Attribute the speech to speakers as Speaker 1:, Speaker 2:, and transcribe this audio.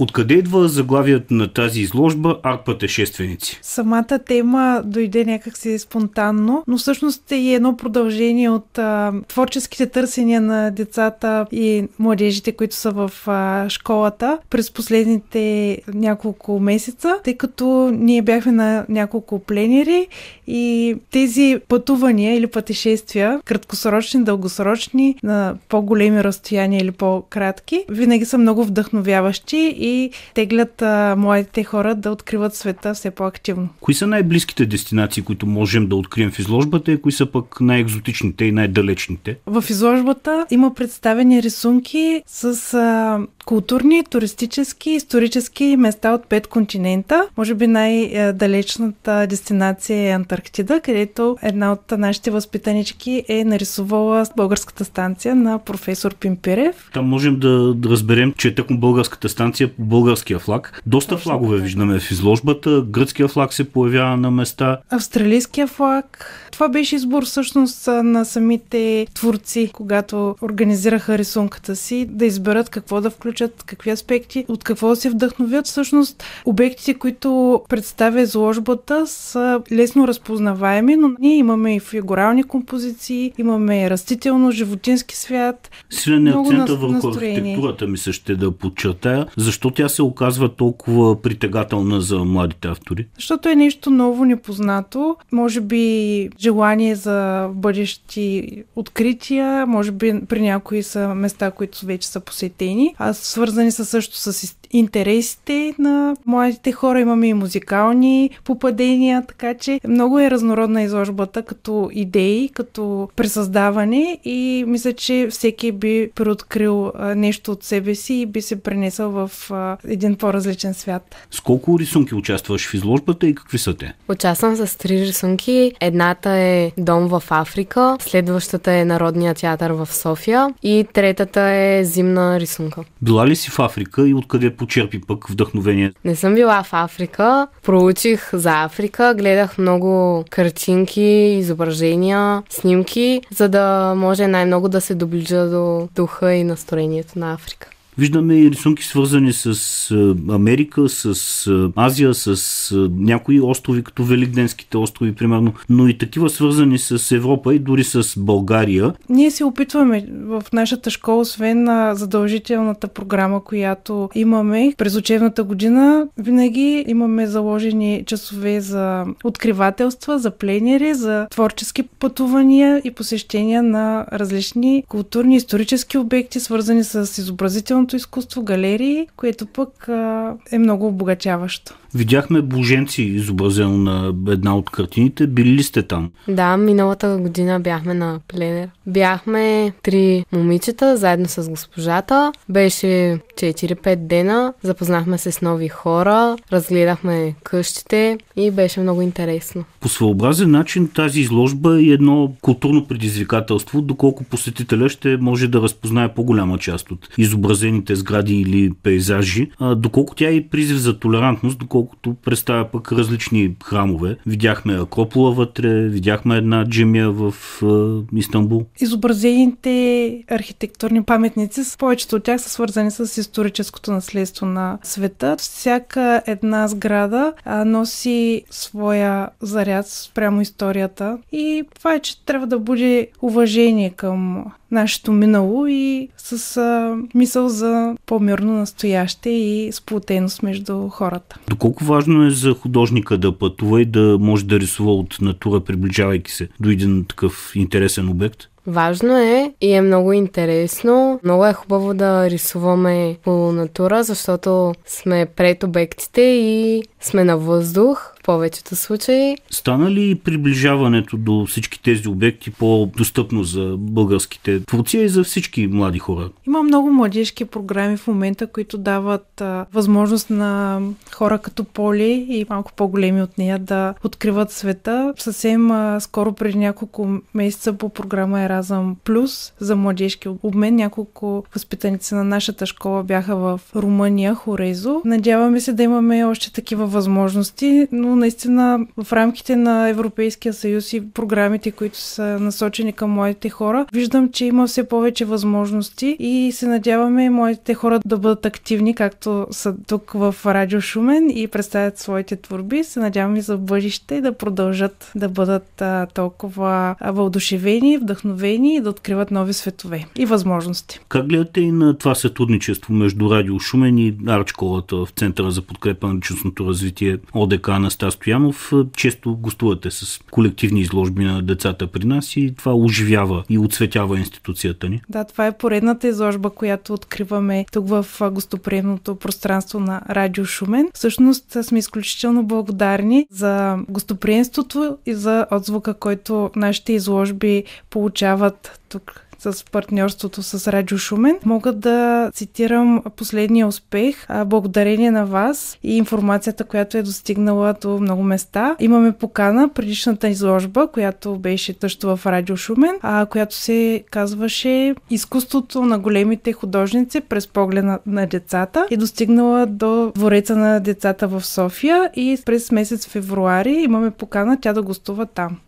Speaker 1: Откъде идва заглавият на тази изложба Арт пътешественици?
Speaker 2: Самата тема дойде някакси спонтанно, но всъщност е едно продължение от а, творческите търсения на децата и младежите, които са в а, школата през последните няколко месеца, тъй като ние бяхме на няколко пленери и тези пътувания или пътешествия, краткосрочни, дългосрочни, на по-големи разстояния или по-кратки, винаги са много вдъхновяващи и теглят а, младите хора да откриват света все по-активно.
Speaker 1: Кои са най-близките дестинации, които можем да открием в изложбата и кои са пък най-екзотичните и най-далечните?
Speaker 2: В изложбата има представени рисунки с а, културни, туристически, исторически места от пет континента. Може би най-далечната дестинация е Антарктида, където една от нашите възпитанички е нарисувала българската станция на професор Пимпирев.
Speaker 1: Там можем да, да разберем, че е тъкмо българската станция българския флаг. Доста Точно флагове така. виждаме в изложбата. Гръцкия флаг се появява на места.
Speaker 2: Австралийския флаг. Това беше избор всъщност на самите творци, когато организираха рисунката си, да изберат какво да включат, какви аспекти, от какво да се вдъхновят. Всъщност обектите, които представя изложбата, са лесно разпознаваеми, но ние имаме и фигурални композиции, имаме растително-животински свят. Силен акцент върху архитектурата
Speaker 1: ми се ще да подчертая, защото защо тя се оказва толкова притегателна за младите автори?
Speaker 2: Защото е нещо ново, непознато. Може би желание за бъдещи открития, може би при някои са места, които вече са посетени, а свързани са също с интересите на младите хора. Имаме и музикални попадения, така че много е разнородна изложбата като идеи, като пресъздаване и мисля, че всеки би преоткрил нещо от себе си и би се пренесъл в
Speaker 3: един по-различен свят.
Speaker 1: С колко рисунки участваш в изложбата и какви са те?
Speaker 3: Участвам с три рисунки. Едната е Дом в Африка, следващата е Народния театър в София и третата е Зимна рисунка.
Speaker 1: Била ли си в Африка и откъде почерпи пък вдъхновение?
Speaker 3: Не съм била в Африка. Проучих за Африка, гледах много картинки, изображения, снимки, за да може най-много да се доближа до духа и настроението на Африка.
Speaker 1: Виждаме и рисунки свързани с Америка, с Азия, с някои острови, като Великденските острови, примерно, но и такива свързани с Европа и дори с България.
Speaker 2: Ние се опитваме в нашата школа, освен на задължителната програма, която имаме през учебната година, винаги имаме заложени часове за откривателства, за пленери, за творчески пътувания и посещения на различни културни исторически обекти, свързани с изобразително изкуство, галерии, което пък
Speaker 3: а, е много обогачаващо
Speaker 1: видяхме Боженци, изобразено на една от картините. Били ли сте там?
Speaker 3: Да, миналата година бяхме на пленер. Бяхме три момичета, заедно с госпожата. Беше 4-5 дена. Запознахме се с нови хора, разгледахме къщите и беше много интересно.
Speaker 1: По своеобразен начин тази изложба е едно културно предизвикателство, доколко посетителя ще може да разпознае по-голяма част от изобразените сгради или пейзажи, доколко тя е и призив за толерантност, доколко доколкото представя пък различни храмове. Видяхме Акропола вътре, видяхме една джимия в е, Истанбул.
Speaker 2: Изобразените архитектурни паметници, повечето от тях са свързани с историческото наследство на света. Всяка една сграда а, носи своя заряд спрямо историята и това е, че трябва да бъде уважение към нашето минало и с а, мисъл за по-мирно настояще и сплотеност между хората.
Speaker 1: Доколко важно е за художника да пътува и да може да рисува от натура, приближавайки се до един такъв интересен обект?
Speaker 3: Важно е и е много интересно. Много е хубаво да рисуваме по натура, защото сме пред обектите и сме на въздух в повечето случаи.
Speaker 1: Стана ли приближаването до всички тези обекти по-достъпно за българските творци и за всички млади хора?
Speaker 2: Има много младежки програми в момента, които дават а, възможност на хора като Поли и малко по-големи от нея да откриват света. Съвсем а, скоро преди няколко месеца по програма Ера казвам, Плюс за младежки обмен. Няколко възпитаници на нашата школа бяха в Румъния, Хорезо. Надяваме се да имаме още такива възможности, но наистина в рамките на Европейския съюз и програмите, които са насочени към моите хора, виждам, че има все повече възможности и се надяваме моите хора да бъдат активни, както са тук в Радио Шумен и представят своите творби. Се надяваме за бъдеще да продължат да бъдат а, толкова вълдушевени, вдъхновени вдъхновени и да откриват нови светове и възможности.
Speaker 1: Как гледате и на това сътрудничество между Радио Шумен и Арчколата в Центъра за подкрепа на личностното развитие ОДК на Стоянов? Често гостувате с колективни изложби на децата при нас и това оживява и отцветява институцията ни.
Speaker 2: Да, това е поредната изложба, която откриваме тук в гостоприемното пространство на Радио Шумен. Всъщност сме изключително благодарни за гостоприемството и за отзвука, който нашите изложби получават получават тук с партньорството с Радио Шумен. Мога да цитирам последния успех, благодарение на вас и информацията, която е достигнала до много места. Имаме покана предишната изложба, която беше също в Радио Шумен, а, която се казваше Изкуството на големите художници през погледа на, на децата и достигнала до двореца на децата в София и през месец февруари имаме покана тя да гостува там.